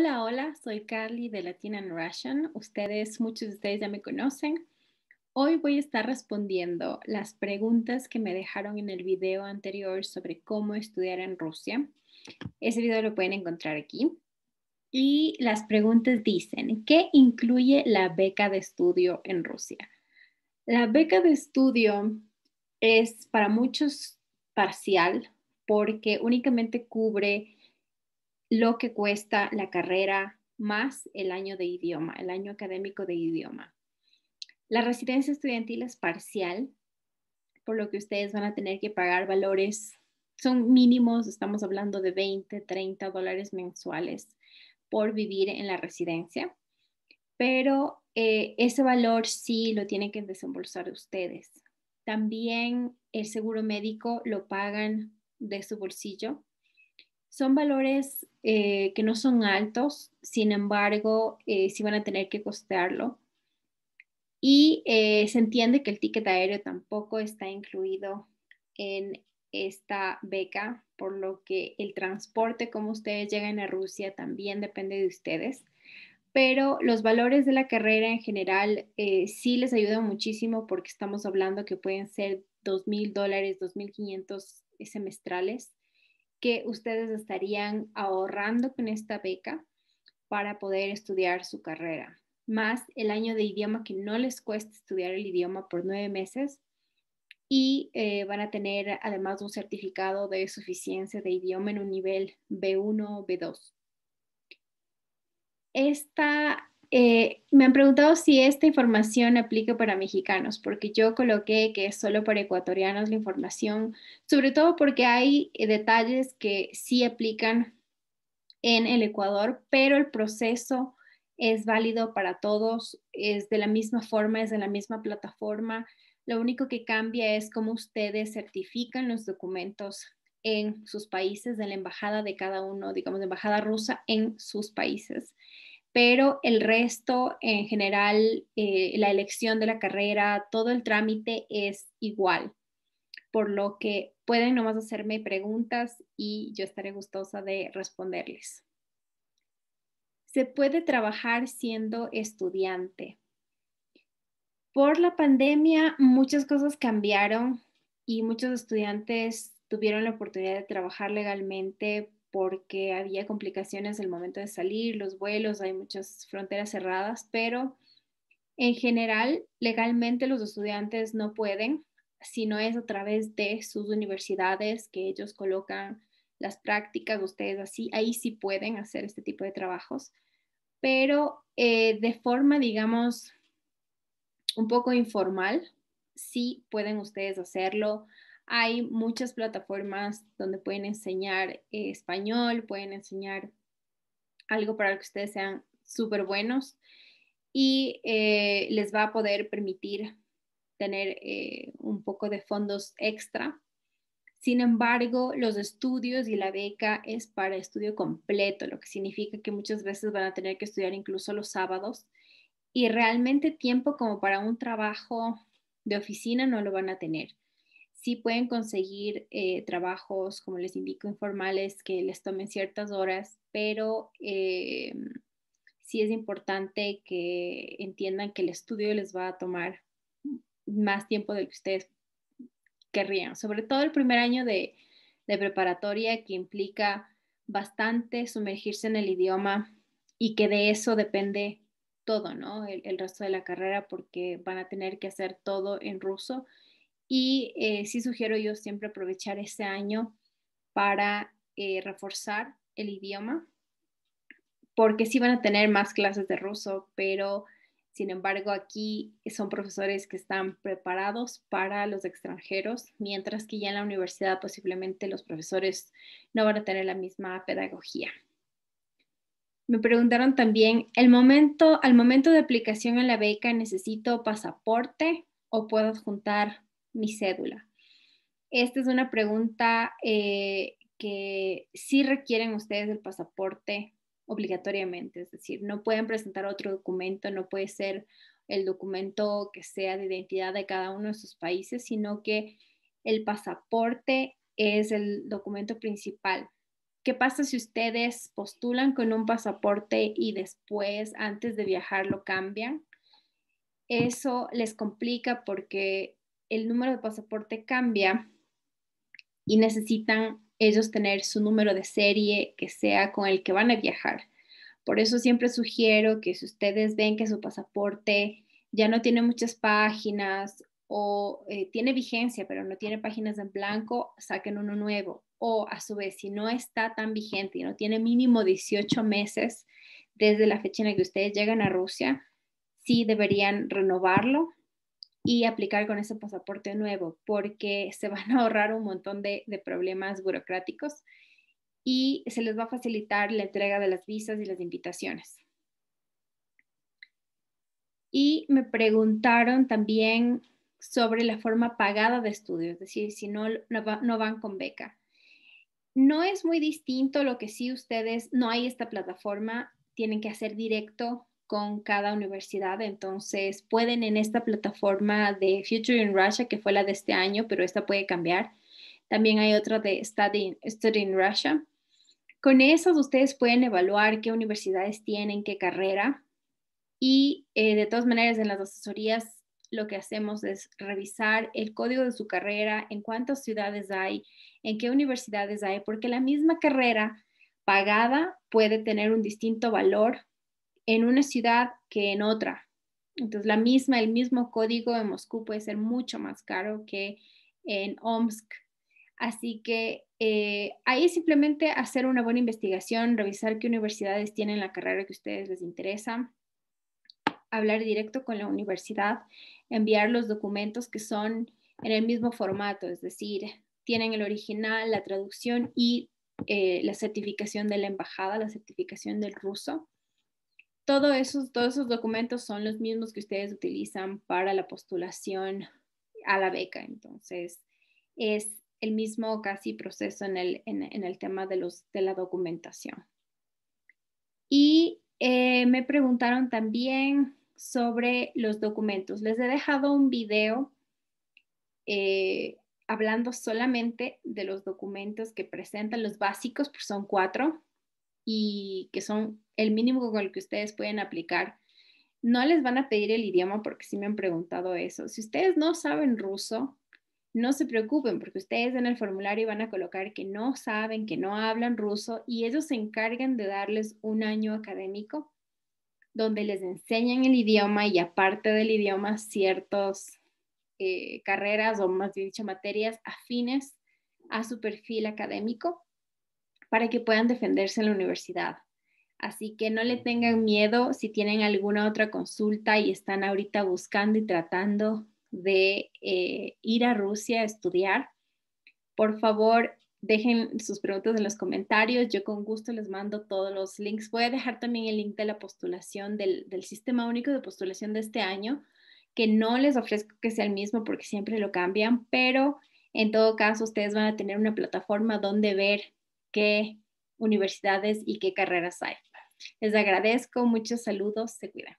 Hola, hola, soy Carly de Latina and Russian. Ustedes, muchos de ustedes ya me conocen. Hoy voy a estar respondiendo las preguntas que me dejaron en el video anterior sobre cómo estudiar en Rusia. Ese video lo pueden encontrar aquí. Y las preguntas dicen, ¿qué incluye la beca de estudio en Rusia? La beca de estudio es para muchos parcial porque únicamente cubre lo que cuesta la carrera más el año de idioma, el año académico de idioma. La residencia estudiantil es parcial, por lo que ustedes van a tener que pagar valores, son mínimos, estamos hablando de 20, 30 dólares mensuales por vivir en la residencia, pero eh, ese valor sí lo tienen que desembolsar ustedes. También el seguro médico lo pagan de su bolsillo, son valores eh, que no son altos, sin embargo, eh, sí van a tener que costearlo. Y eh, se entiende que el ticket aéreo tampoco está incluido en esta beca, por lo que el transporte, como ustedes llegan a Rusia, también depende de ustedes. Pero los valores de la carrera en general eh, sí les ayudan muchísimo porque estamos hablando que pueden ser 2.000 dólares, 2.500 semestrales que ustedes estarían ahorrando con esta beca para poder estudiar su carrera, más el año de idioma que no les cuesta estudiar el idioma por nueve meses y eh, van a tener además un certificado de suficiencia de idioma en un nivel B1, o B2. Esta eh, me han preguntado si esta información aplica para mexicanos, porque yo coloqué que es solo para ecuatorianos la información, sobre todo porque hay eh, detalles que sí aplican en el Ecuador, pero el proceso es válido para todos, es de la misma forma, es de la misma plataforma. Lo único que cambia es cómo ustedes certifican los documentos en sus países, de la embajada de cada uno, digamos, de embajada rusa en sus países pero el resto, en general, eh, la elección de la carrera, todo el trámite es igual, por lo que pueden nomás hacerme preguntas y yo estaré gustosa de responderles. Se puede trabajar siendo estudiante. Por la pandemia muchas cosas cambiaron y muchos estudiantes tuvieron la oportunidad de trabajar legalmente porque había complicaciones el momento de salir, los vuelos, hay muchas fronteras cerradas, pero en general, legalmente los estudiantes no pueden, si no es a través de sus universidades que ellos colocan las prácticas, ustedes así, ahí sí pueden hacer este tipo de trabajos, pero eh, de forma, digamos, un poco informal, sí pueden ustedes hacerlo hay muchas plataformas donde pueden enseñar eh, español, pueden enseñar algo para que ustedes sean súper buenos y eh, les va a poder permitir tener eh, un poco de fondos extra. Sin embargo, los estudios y la beca es para estudio completo, lo que significa que muchas veces van a tener que estudiar incluso los sábados y realmente tiempo como para un trabajo de oficina no lo van a tener sí pueden conseguir eh, trabajos, como les indico, informales que les tomen ciertas horas, pero eh, sí es importante que entiendan que el estudio les va a tomar más tiempo del que ustedes querrían, sobre todo el primer año de, preparatoria que implica bastante sumergirse en el idioma y que de eso depende todo, ¿no? el, resto de la carrera porque van a tener que hacer todo en ruso y eh, sí sugiero yo siempre aprovechar este año para eh, reforzar el idioma, porque sí van a tener más clases de ruso, pero sin embargo aquí son profesores que están preparados para los extranjeros, mientras que ya en la universidad posiblemente los profesores no van a tener la misma pedagogía. Me preguntaron también, ¿el momento, al momento de aplicación en la beca necesito pasaporte o puedo adjuntar mi cédula? Esta es una pregunta eh, que sí requieren ustedes el pasaporte obligatoriamente, es decir, no pueden presentar otro documento, no puede ser el documento que sea de identidad de cada uno de sus países, sino que el pasaporte es el documento principal. ¿Qué pasa si ustedes postulan con un pasaporte y después, antes de viajar, lo cambian? Eso les complica porque el número de pasaporte cambia y necesitan ellos tener su número de serie que sea con el que van a viajar. Por eso siempre sugiero que si ustedes ven que su pasaporte ya no tiene muchas páginas o eh, tiene vigencia pero no tiene páginas en blanco, saquen uno nuevo. O a su vez, si no está tan vigente y no tiene mínimo 18 meses desde la fecha en la que ustedes llegan a Rusia, sí deberían renovarlo y aplicar con ese pasaporte nuevo, porque se van a ahorrar un montón de, problemas burocráticos y se les va a facilitar la entrega de las visas y las invitaciones. Y me preguntaron también sobre la forma pagada de estudios, es decir, si no, no, van con beca. No es muy distinto lo que sí ustedes, no hay esta plataforma, tienen que hacer directo con cada universidad. Entonces pueden en esta plataforma de Future in Russia, que fue la de este año, pero esta puede cambiar. También hay otra de Study, in Russia. Con esas ustedes pueden evaluar qué universidades tienen, qué carrera. Y eh, de todas maneras, en las asesorías lo que hacemos es revisar el código de su carrera, en cuántas ciudades hay, en qué universidades hay, porque la misma carrera pagada puede tener un distinto valor en una ciudad que en otra. Entonces, la misma, el mismo código en Moscú puede ser mucho más caro que en Omsk. Así que eh, ahí simplemente hacer una buena investigación, revisar qué universidades tienen la carrera que a ustedes les interesa, hablar directo con la universidad, enviar los documentos que son en el mismo formato, es decir, tienen el original, la traducción y eh, la certificación de la embajada, la certificación del ruso todos esos documentos son los mismos que ustedes utilizan para la postulación a la beca. Entonces, es el mismo casi proceso en el, tema de, la documentación. Y eh, me preguntaron también sobre los documentos. Les he dejado un video eh, hablando solamente de los documentos que presentan, los básicos, pues son cuatro, y que son el mínimo con el que ustedes pueden aplicar. No les van a pedir el idioma porque sí me han preguntado eso. Si ustedes no saben ruso, no se preocupen porque ustedes en el formulario van a colocar que no saben, que no hablan ruso y ellos se encargan de darles un año académico donde les enseñan el idioma y aparte del idioma ciertas eh, carreras o más bien dicho materias afines a su perfil académico para que puedan defenderse en la universidad. Así que no le tengan miedo si tienen alguna otra consulta y están ahorita buscando y tratando de eh, ir a Rusia a estudiar. Por favor, dejen sus preguntas en los comentarios. Yo con gusto les mando todos los links. Voy a dejar también el link de la postulación del Sistema Único de Postulación de este año, que no les ofrezco que sea el mismo porque siempre lo cambian, pero en todo caso ustedes van a tener una plataforma donde ver qué universidades y qué carreras hay. Les agradezco, muchos saludos, se cuidan.